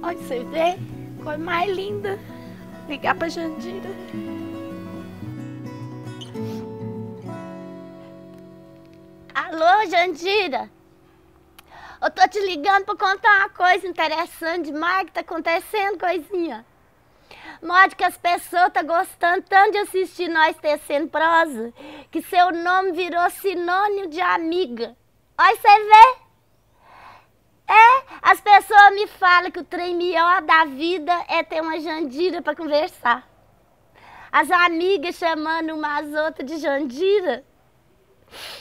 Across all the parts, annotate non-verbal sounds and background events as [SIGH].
Olha, você vê? Coisa mais linda. Ligar pra Jandira. Alô, Jandira? Eu tô te ligando pra contar uma coisa interessante demais que tá acontecendo, coisinha. Mode que as pessoas tá gostando tanto de assistir nós tecendo prosa que seu nome virou sinônimo de amiga. Olha, você vê? fala que o trem melhor da vida é ter uma Jandira para conversar. As amigas chamando umas outras de Jandira.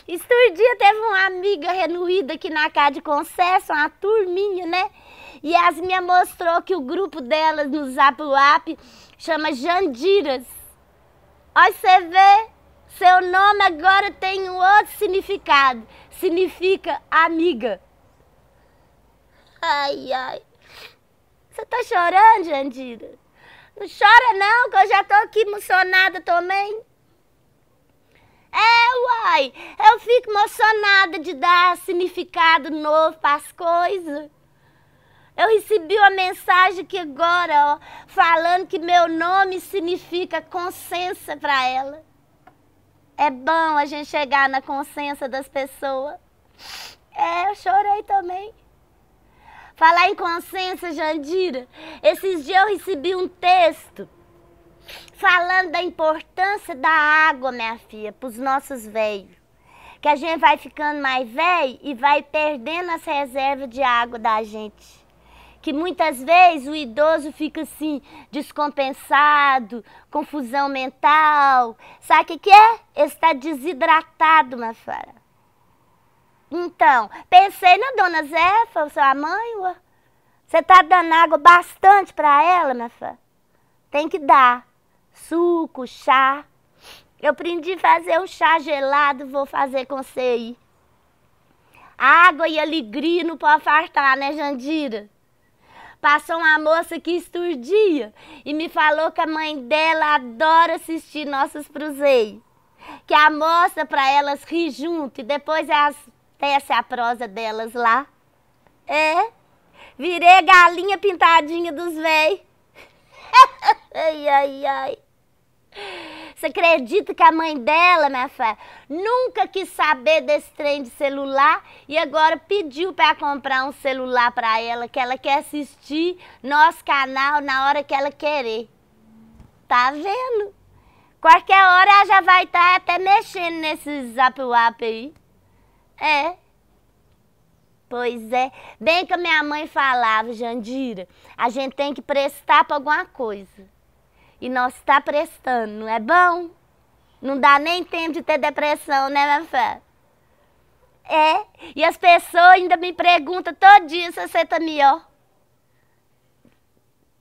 Esturdia teve uma amiga renuída aqui na casa de Concesso, uma turminha, né? E as minhas mostrou que o grupo delas no Zap Wap chama Jandiras. Aí você vê, seu nome agora tem um outro significado. Significa amiga. Ai, ai. Você tá chorando, Jandira? Não chora não, que eu já tô aqui emocionada também. É, uai, eu fico emocionada de dar significado novo para as coisas. Eu recebi uma mensagem aqui agora, ó, falando que meu nome significa consciência para ela. É bom a gente chegar na consciência das pessoas. É, eu chorei também. Falar em consciência, Jandira, esses dias eu recebi um texto falando da importância da água, minha filha, para os nossos velhos. Que a gente vai ficando mais velho e vai perdendo as reservas de água da gente. Que muitas vezes o idoso fica assim, descompensado, confusão mental. Sabe o que, é? está desidratado, minha filha. Então, pensei na dona Zefa, sua mãe, ua. Você tá dando água bastante para ela, minha fã? Tem que dar. Suco, chá. Eu aprendi a fazer um chá gelado, vou fazer com você aí. Água e alegria não pode faltar, né, Jandira? Passou uma moça que esturdia e me falou que a mãe dela adora assistir nossos cruzeiros. Que a moça para elas rir junto e depois é as essa é a prosa delas lá. É. Virei galinha pintadinha dos véi. [LAUGHS] ai, ai, ai. Você acredita que a mãe dela, minha fé, nunca quis saber desse trem de celular e agora pediu para comprar um celular para ela, que ela quer assistir nosso canal na hora que ela querer. Tá vendo? Qualquer hora ela já vai estar tá até mexendo nesses zap-wap aí. É. Pois é. Bem que a minha mãe falava, Jandira, a gente tem que prestar para alguma coisa. E nós está prestando, não é bom? Não dá nem tempo de ter depressão, né, minha fé? É. E as pessoas ainda me perguntam todo dia se você tá melhor.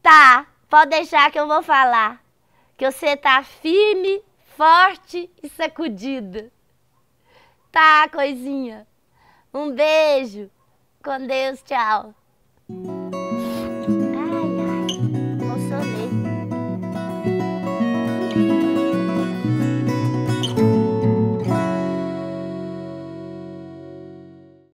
Tá, pode deixar que eu vou falar. Que você tá firme, forte e sacudida tá, coisinha? Um beijo. Com Deus, tchau.